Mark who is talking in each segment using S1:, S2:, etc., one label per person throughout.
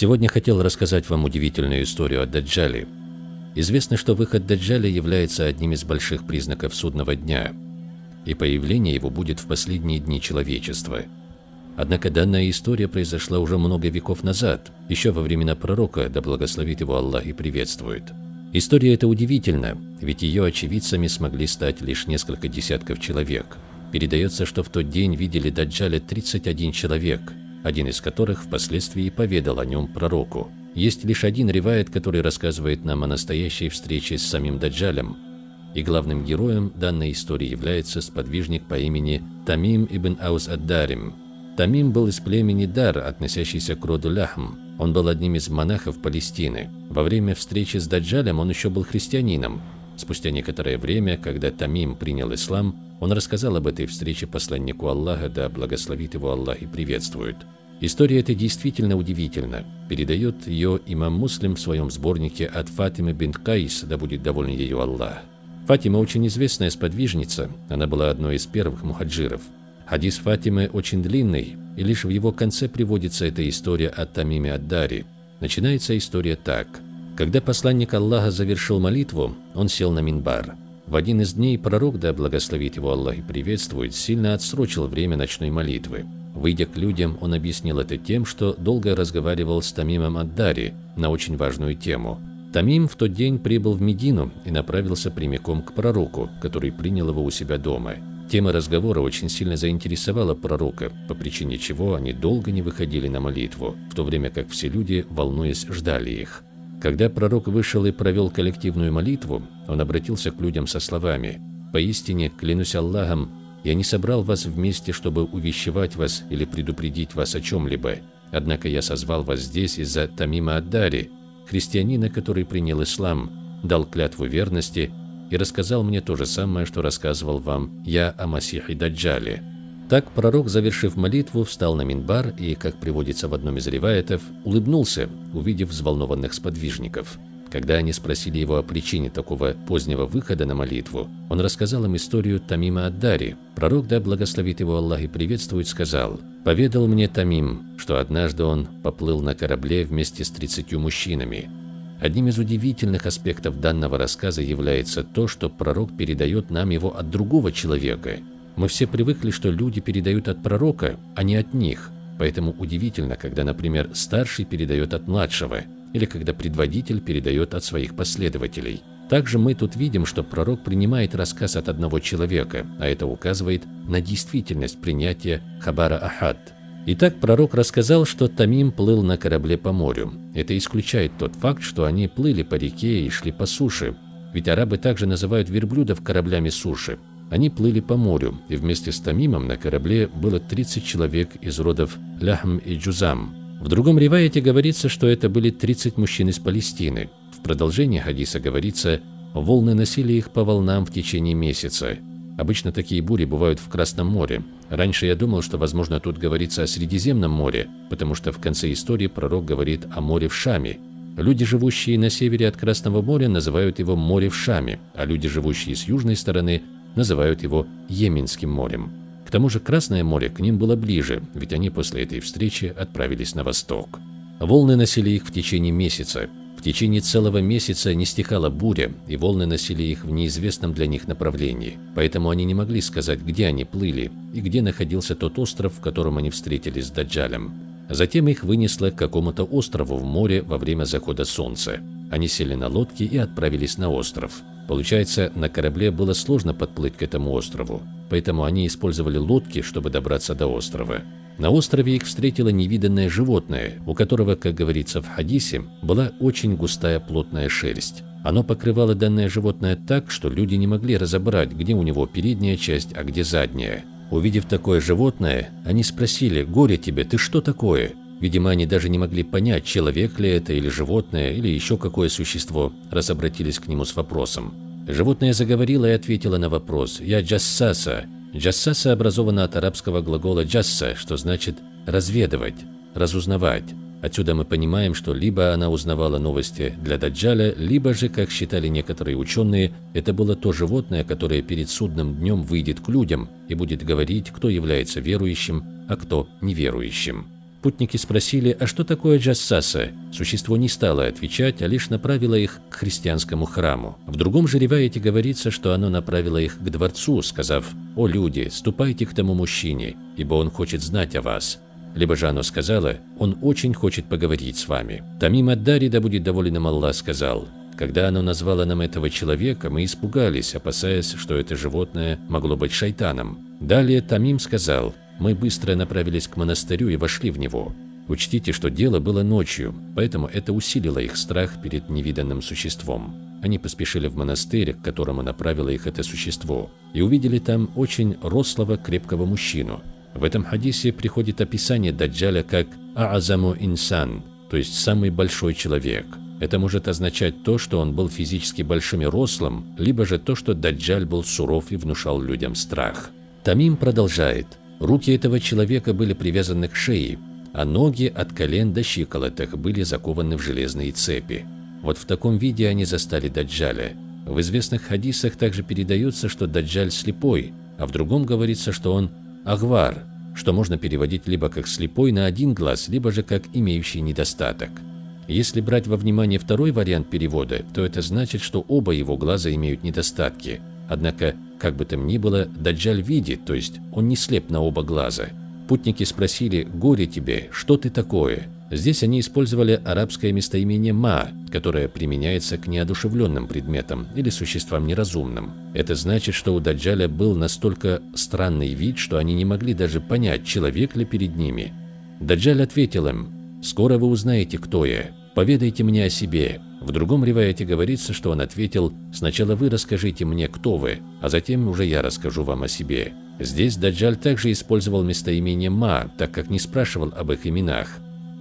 S1: Сегодня хотел рассказать вам удивительную историю о Даджале. Известно, что выход Даджали является одним из больших признаков судного дня, и появление его будет в последние дни человечества. Однако данная история произошла уже много веков назад, еще во времена пророка, да благословит его Аллах и приветствует. История эта удивительна, ведь ее очевидцами смогли стать лишь несколько десятков человек. Передается, что в тот день видели Даджаля 31 человек – один из которых впоследствии поведал о нем пророку. Есть лишь один ревает, который рассказывает нам о настоящей встрече с самим Даджалем, и главным героем данной истории является сподвижник по имени Тамим ибн Аус Ад-Дарим. Тамим был из племени Дар, относящийся к роду Ляхм. Он был одним из монахов Палестины. Во время встречи с Даджалем он еще был христианином. Спустя некоторое время, когда Тамим принял ислам, он рассказал об этой встрече посланнику Аллаха, да благословит его Аллах и приветствует. История эта действительно удивительна. Передает ее имам Муслим в своем сборнике от Фатимы бин Кайс, да будет доволен ее Аллах. Фатима очень известная сподвижница, она была одной из первых мухаджиров. Хадис Фатимы очень длинный, и лишь в его конце приводится эта история от Тамиме Аддари. Начинается история так. Когда посланник Аллаха завершил молитву, он сел на минбар. В один из дней пророк, да благословит его Аллах и приветствует, сильно отсрочил время ночной молитвы. Выйдя к людям, он объяснил это тем, что долго разговаривал с Тамимом Аддари на очень важную тему. Тамим в тот день прибыл в Медину и направился прямиком к пророку, который принял его у себя дома. Тема разговора очень сильно заинтересовала пророка, по причине чего они долго не выходили на молитву, в то время как все люди, волнуясь, ждали их. Когда пророк вышел и провел коллективную молитву, он обратился к людям со словами «Поистине, клянусь Аллахом, я не собрал вас вместе, чтобы увещевать вас или предупредить вас о чем-либо, однако я созвал вас здесь из-за Тамима Аддари, христианина, который принял ислам, дал клятву верности и рассказал мне то же самое, что рассказывал вам я о Масихе Даджале». Так пророк, завершив молитву, встал на минбар и, как приводится в одном из реваетов, улыбнулся, увидев взволнованных сподвижников. Когда они спросили его о причине такого позднего выхода на молитву, он рассказал им историю Тамима Аддари. Пророк, да благословит его Аллах и приветствует, сказал, «Поведал мне Тамим, что однажды он поплыл на корабле вместе с тридцатью мужчинами, Одним из удивительных аспектов данного рассказа является то, что пророк передает нам его от другого человека, мы все привыкли, что люди передают от пророка, а не от них. Поэтому удивительно, когда, например, старший передает от младшего, или когда предводитель передает от своих последователей. Также мы тут видим, что пророк принимает рассказ от одного человека, а это указывает на действительность принятия Хабара Ахад. Итак, пророк рассказал, что Тамим плыл на корабле по морю. Это исключает тот факт, что они плыли по реке и шли по суше, ведь арабы также называют верблюдов кораблями суши. Они плыли по морю, и вместе с Тамимом на корабле было 30 человек из родов Ляхм и Джузам. В другом реваете говорится, что это были 30 мужчин из Палестины. В продолжении хадиса говорится, волны носили их по волнам в течение месяца. Обычно такие бури бывают в Красном море. Раньше я думал, что, возможно, тут говорится о Средиземном море, потому что в конце истории пророк говорит о море в Шаме. Люди, живущие на севере от Красного моря, называют его море в Шаме, а люди, живущие с южной стороны, называют его Йеменским морем. К тому же Красное море к ним было ближе, ведь они после этой встречи отправились на восток. Волны носили их в течение месяца. В течение целого месяца не стихала буря, и волны носили их в неизвестном для них направлении, поэтому они не могли сказать, где они плыли и где находился тот остров, в котором они встретились с Даджалем. Затем их вынесло к какому-то острову в море во время захода солнца. Они сели на лодки и отправились на остров. Получается, на корабле было сложно подплыть к этому острову, поэтому они использовали лодки, чтобы добраться до острова. На острове их встретило невиданное животное, у которого, как говорится в хадисе, была очень густая плотная шерсть. Оно покрывало данное животное так, что люди не могли разобрать, где у него передняя часть, а где задняя. Увидев такое животное, они спросили «Горе тебе, ты что такое?» Видимо, они даже не могли понять, человек ли это или животное, или еще какое существо, раз обратились к нему с вопросом. Животное заговорило и ответило на вопрос «Я джассаса». Джассаса образована от арабского глагола «джасса», что значит «разведывать», «разузнавать». Отсюда мы понимаем, что либо она узнавала новости для Даджаля, либо же, как считали некоторые ученые, это было то животное, которое перед судным днем выйдет к людям и будет говорить, кто является верующим, а кто неверующим. Путники спросили, а что такое Джассаса? Существо не стало отвечать, а лишь направило их к христианскому храму. В другом же ревяете говорится, что оно направило их к дворцу, сказав «О люди, ступайте к тому мужчине, ибо он хочет знать о вас». Либо же оно сказала, «Он очень хочет поговорить с вами». Тамим Аддари, да будет доволен им Аллах, сказал, когда оно назвало нам этого человека, мы испугались, опасаясь, что это животное могло быть шайтаном. Далее Тамим сказал, мы быстро направились к монастырю и вошли в него. Учтите, что дело было ночью, поэтому это усилило их страх перед невиданным существом. Они поспешили в монастырь, к которому направило их это существо, и увидели там очень рослого крепкого мужчину. В этом хадисе приходит описание Даджаля как «Аазаму инсан», то есть «самый большой человек». Это может означать то, что он был физически большим и рослым, либо же то, что Даджаль был суров и внушал людям страх. Тамим продолжает. Руки этого человека были привязаны к шее, а ноги от колен до щиколоток были закованы в железные цепи. Вот в таком виде они застали Даджаля. В известных хадисах также передается, что Даджаль слепой, а в другом говорится, что он агвар, что можно переводить либо как слепой на один глаз, либо же как имеющий недостаток. Если брать во внимание второй вариант перевода, то это значит, что оба его глаза имеют недостатки – Однако, как бы там ни было, Даджаль видит, то есть он не слеп на оба глаза. Путники спросили «Горе тебе, что ты такое?» Здесь они использовали арабское местоимение «ма», которое применяется к неодушевленным предметам или существам неразумным. Это значит, что у Даджаля был настолько странный вид, что они не могли даже понять, человек ли перед ними. Даджаль ответил им «Скоро вы узнаете, кто я. «Поведайте мне о себе». В другом ревайте говорится, что он ответил «Сначала вы расскажите мне, кто вы, а затем уже я расскажу вам о себе». Здесь Даджаль также использовал местоимение «ма», так как не спрашивал об их именах.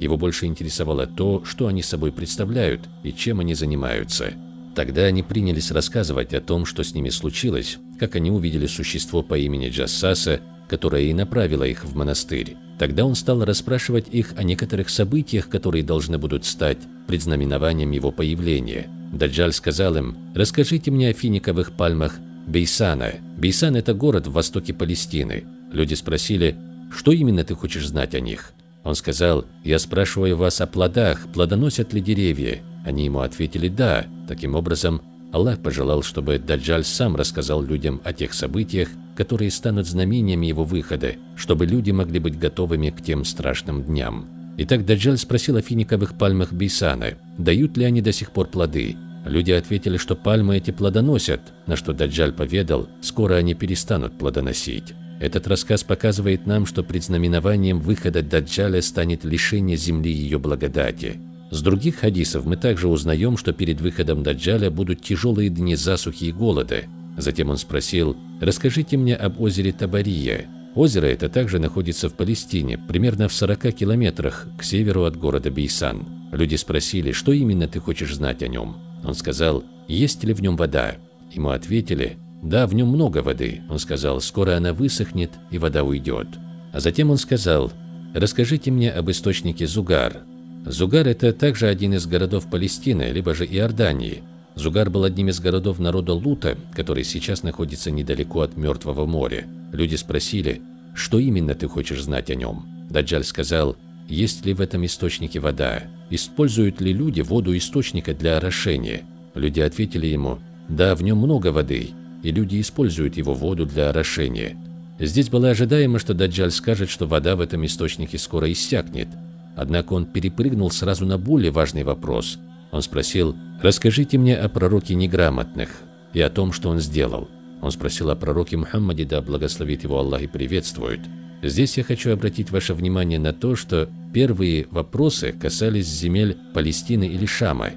S1: Его больше интересовало то, что они собой представляют и чем они занимаются. Тогда они принялись рассказывать о том, что с ними случилось, как они увидели существо по имени Джассаса, которая и направила их в монастырь. Тогда он стал расспрашивать их о некоторых событиях, которые должны будут стать предзнаменованием его появления. Даджаль сказал им, «Расскажите мне о финиковых пальмах Бейсана. Бейсан – это город в востоке Палестины». Люди спросили, «Что именно ты хочешь знать о них?» Он сказал, «Я спрашиваю вас о плодах, плодоносят ли деревья?» Они ему ответили «да». Таким образом, Аллах пожелал, чтобы Даджаль сам рассказал людям о тех событиях, которые станут знамениями его выхода, чтобы люди могли быть готовыми к тем страшным дням. Итак, Даджаль спросил о финиковых пальмах Бейсана, дают ли они до сих пор плоды. Люди ответили, что пальмы эти плодоносят, на что Даджаль поведал, скоро они перестанут плодоносить. Этот рассказ показывает нам, что предзнаменованием выхода Даджаля станет лишение земли ее благодати. С других хадисов мы также узнаем, что перед выходом Даджаля будут тяжелые дни засухи и голода, Затем он спросил, «Расскажите мне об озере Табария». Озеро это также находится в Палестине, примерно в 40 километрах к северу от города Бейсан. Люди спросили, что именно ты хочешь знать о нем. Он сказал, есть ли в нем вода. Ему ответили, да, в нем много воды. Он сказал, скоро она высохнет и вода уйдет. А затем он сказал, расскажите мне об источнике Зугар. Зугар – это также один из городов Палестины, либо же Иордании. Зугар был одним из городов народа Лута, который сейчас находится недалеко от Мертвого моря. Люди спросили, что именно ты хочешь знать о нем? Даджаль сказал, есть ли в этом источнике вода, используют ли люди воду источника для орошения. Люди ответили ему, да, в нем много воды, и люди используют его воду для орошения. Здесь было ожидаемо, что Даджаль скажет, что вода в этом источнике скоро иссякнет. Однако он перепрыгнул сразу на более важный вопрос – он спросил, «Расскажите мне о пророке неграмотных и о том, что он сделал». Он спросил о пророке Мухаммаде, да благословит его Аллах и приветствует. Здесь я хочу обратить ваше внимание на то, что первые вопросы касались земель Палестины или Шама.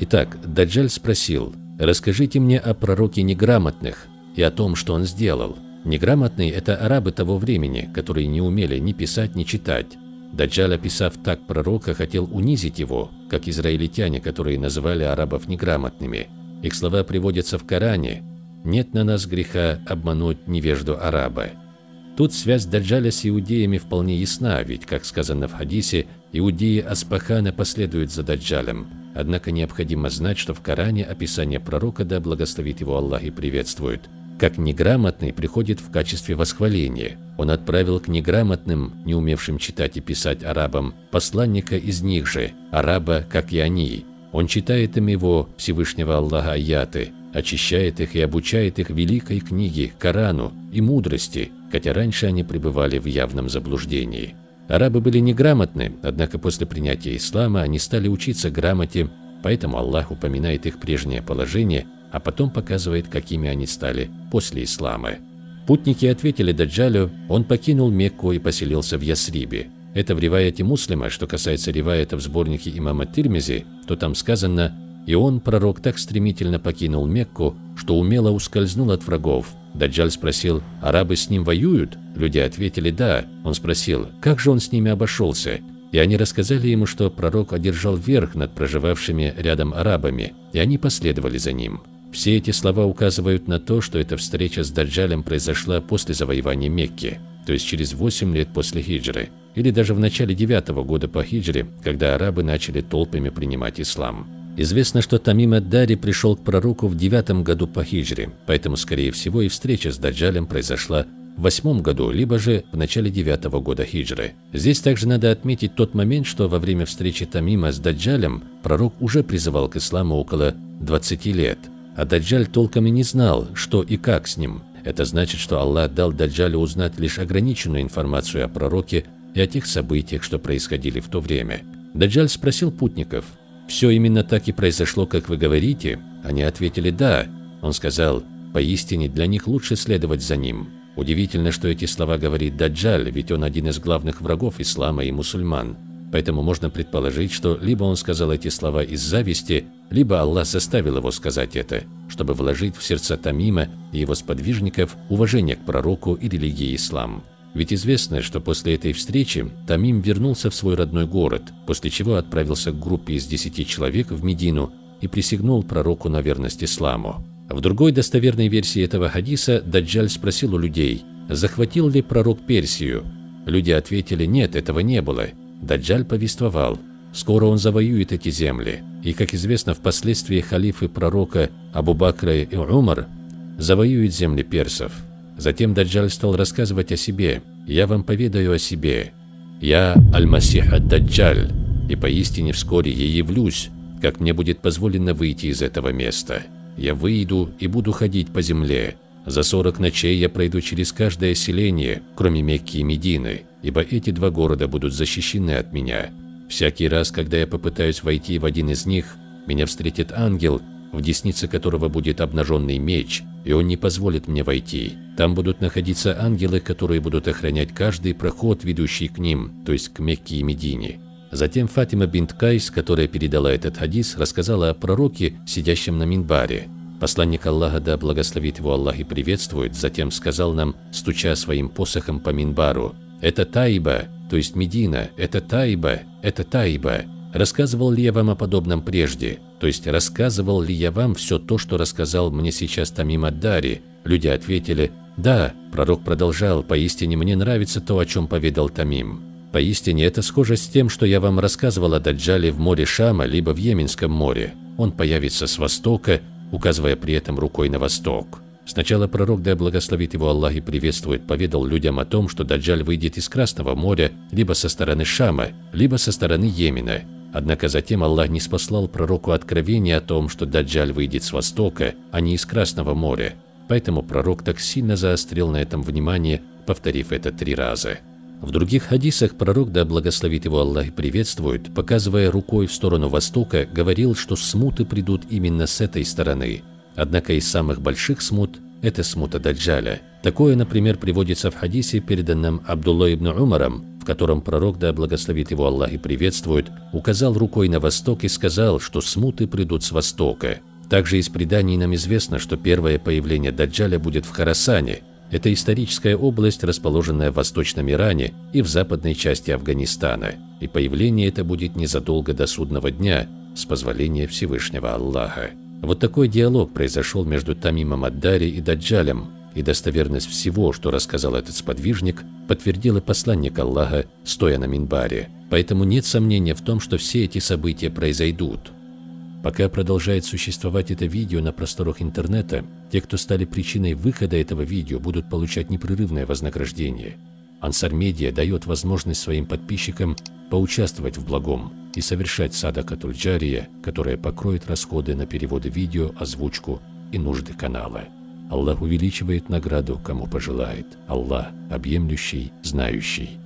S1: Итак, Даджаль спросил, «Расскажите мне о пророке неграмотных и о том, что он сделал». Неграмотные – это арабы того времени, которые не умели ни писать, ни читать. Даджаль, описав так пророка, хотел унизить его, как израильтяне, которые называли арабов неграмотными. Их слова приводятся в Коране «Нет на нас греха обмануть невежду араба». Тут связь Даджаля с иудеями вполне ясна, ведь, как сказано в хадисе, иудеи Аспахана последуют за Даджалем. Однако необходимо знать, что в Коране описание пророка, да благословит его Аллах и приветствует, как неграмотный приходит в качестве восхваления. Он отправил к неграмотным, не умевшим читать и писать арабам, посланника из них же, араба, как и они. Он читает им его, Всевышнего Аллаха аяты, очищает их и обучает их великой книге, Корану и мудрости, хотя раньше они пребывали в явном заблуждении. Арабы были неграмотны, однако после принятия ислама они стали учиться грамоте, поэтому Аллах упоминает их прежнее положение – а потом показывает, какими они стали после ислама. Путники ответили Даджалю, он покинул Мекку и поселился в Ясрибе. Это в риваяте Муслима, что касается риваята в сборнике имама Тирмизи, то там сказано «И он, пророк, так стремительно покинул Мекку, что умело ускользнул от врагов». Даджаль спросил «Арабы с ним воюют?» Люди ответили «Да». Он спросил «Как же он с ними обошелся?» И они рассказали ему, что пророк одержал верх над проживавшими рядом арабами, и они последовали за ним. Все эти слова указывают на то, что эта встреча с Даджалем произошла после завоевания Мекки, то есть через 8 лет после хиджры, или даже в начале 9 года по хиджре, когда арабы начали толпами принимать ислам. Известно, что Тамим ад-Дари пришел к пророку в девятом году по хиджре, поэтому, скорее всего, и встреча с Даджалем произошла в восьмом году, либо же в начале девятого года хиджры. Здесь также надо отметить тот момент, что во время встречи Тамима с Даджалем пророк уже призывал к исламу около 20 лет – а Даджаль толком и не знал, что и как с ним. Это значит, что Аллах дал Даджалю узнать лишь ограниченную информацию о пророке и о тех событиях, что происходили в то время. Даджаль спросил путников, «Все именно так и произошло, как вы говорите?» Они ответили «Да». Он сказал, «Поистине для них лучше следовать за ним». Удивительно, что эти слова говорит Даджаль, ведь он один из главных врагов ислама и мусульман. Поэтому можно предположить, что либо он сказал эти слова из зависти, либо Аллах заставил его сказать это, чтобы вложить в сердца Тамима и его сподвижников уважение к пророку и религии ислам. Ведь известно, что после этой встречи Тамим вернулся в свой родной город, после чего отправился к группе из десяти человек в Медину и присягнул пророку на верность исламу. В другой достоверной версии этого хадиса Даджаль спросил у людей, захватил ли пророк Персию. Люди ответили, нет, этого не было, Даджаль повествовал, скоро он завоюет эти земли, и, как известно, впоследствии халифы пророка Абу Бакра и Умар завоюют земли персов. Затем Даджаль стал рассказывать о себе, «Я вам поведаю о себе. Я Аль-Масих даджаль и поистине вскоре я явлюсь, как мне будет позволено выйти из этого места. Я выйду и буду ходить по земле, за сорок ночей я пройду через каждое селение, кроме Мекки и Медины, ибо эти два города будут защищены от меня. Всякий раз, когда я попытаюсь войти в один из них, меня встретит ангел, в деснице которого будет обнаженный меч, и он не позволит мне войти. Там будут находиться ангелы, которые будут охранять каждый проход, ведущий к ним, то есть к Мекке и Медине. Затем Фатима бинт Кайс, которая передала этот хадис, рассказала о пророке, сидящем на Минбаре. Посланник Аллаха, да благословит его Аллах и приветствует, затем сказал нам, стуча своим посохом по Минбару, «Это Тайба, то есть Медина, это Тайба. это Тайба». Рассказывал ли я вам о подобном прежде? То есть рассказывал ли я вам все то, что рассказал мне сейчас Тамим Аддари?» Люди ответили, «Да». Пророк продолжал, «Поистине мне нравится то, о чем поведал Тамим». Поистине это схоже с тем, что я вам рассказывал о Даджале в море Шама, либо в Йеменском море. Он появится с востока, указывая при этом рукой на восток. Сначала пророк, да благословит его Аллах и приветствует, поведал людям о том, что Даджаль выйдет из Красного моря либо со стороны Шама, либо со стороны Йемена. Однако затем Аллах не спаслал пророку откровение о том, что Даджаль выйдет с востока, а не из Красного моря. Поэтому пророк так сильно заострил на этом внимание, повторив это три раза. В других хадисах пророк, да благословит его Аллах, приветствует, показывая рукой в сторону востока, говорил, что смуты придут именно с этой стороны. Однако из самых больших смут – это смута Даджаля. Такое, например, приводится в хадисе, переданном Абдулла ибн Умаром, в котором пророк, да благословит его Аллах и приветствует, указал рукой на восток и сказал, что смуты придут с востока. Также из преданий нам известно, что первое появление Даджаля будет в Харасане – это историческая область, расположенная в Восточном Иране и в западной части Афганистана, и появление это будет незадолго до судного дня, с позволения Всевышнего Аллаха. Вот такой диалог произошел между Тамимом Аддари и Даджалем, и достоверность всего, что рассказал этот сподвижник, подтвердил и посланник Аллаха, стоя на Минбаре. Поэтому нет сомнения в том, что все эти события произойдут. Пока продолжает существовать это видео на просторах интернета, те, кто стали причиной выхода этого видео, будут получать непрерывное вознаграждение. Ансар Медиа дает возможность своим подписчикам поучаствовать в благом и совершать садака Тульджария, которая покроет расходы на переводы видео, озвучку и нужды канала. Аллах увеличивает награду, кому пожелает. Аллах – объемлющий, знающий.